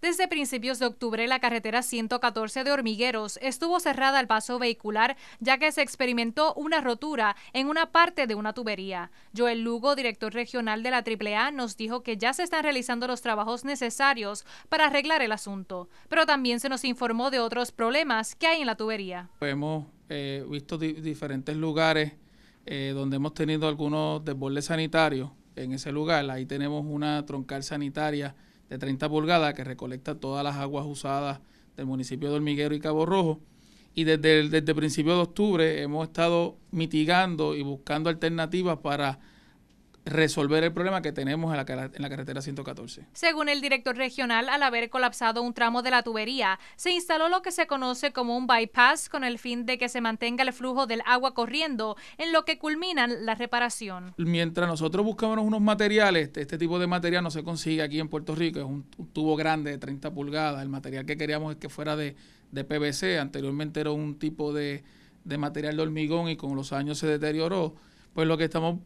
Desde principios de octubre, la carretera 114 de Hormigueros estuvo cerrada al paso vehicular, ya que se experimentó una rotura en una parte de una tubería. Joel Lugo, director regional de la AAA, nos dijo que ya se están realizando los trabajos necesarios para arreglar el asunto, pero también se nos informó de otros problemas que hay en la tubería. Hemos eh, visto diferentes lugares eh, donde hemos tenido algunos desbordes sanitarios. En ese lugar, ahí tenemos una troncal sanitaria de 30 pulgadas que recolecta todas las aguas usadas del municipio de Hormiguero y Cabo Rojo. Y desde el, desde principio de octubre hemos estado mitigando y buscando alternativas para resolver el problema que tenemos en la, en la, carretera 114. Según el director regional, al haber colapsado un tramo de la tubería, se instaló lo que se conoce como un bypass con el fin de que se mantenga el flujo del agua corriendo, en lo que culminan la reparación. Mientras nosotros buscábamos unos materiales, este, este tipo de material no se consigue aquí en Puerto Rico, es un, tubo grande de 30 pulgadas, el material que queríamos es que fuera de, PVC, anteriormente era un tipo de, de material de hormigón y con los años se deterioró, pues lo que estamos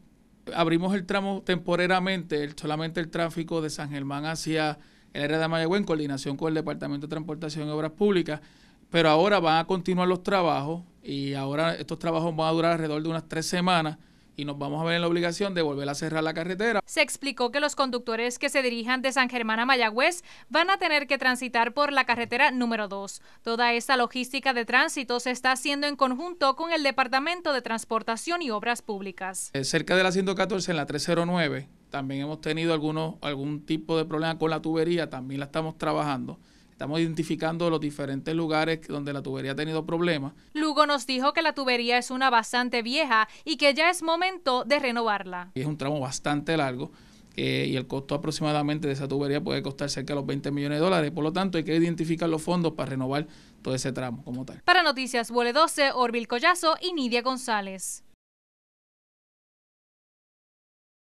abrimos el tramo temporeramente, solamente el tráfico de San Germán hacia el área de Mayagüez en coordinación con el Departamento de Transportación y Obras Públicas, pero ahora van a continuar los trabajos y ahora estos trabajos van a durar alrededor de unas tres semanas y nos vamos a ver en la obligación de volver a cerrar la carretera. Se explicó que los conductores que se dirijan de San Germán a Mayagüez van a tener que transitar por la carretera número 2. Toda esta logística de tránsito se está haciendo en conjunto con el Departamento de Transportación y Obras Públicas. Eh, cerca de la 114 en la 309 también hemos tenido algunos, algún tipo de problema con la tubería, también la estamos trabajando. Estamos identificando los diferentes lugares donde la tubería ha tenido problemas. Lugo nos dijo que la tubería es una bastante vieja y que ya es momento de renovarla. es un tramo bastante largo. Eh, y el costo aproximadamente de esa tubería puede costar cerca de los 20 millones de dólares. Por lo tanto, hay que identificar los fondos para renovar todo ese tramo como tal. Para Noticias Vuele 12, Orville Collazo y Nidia González.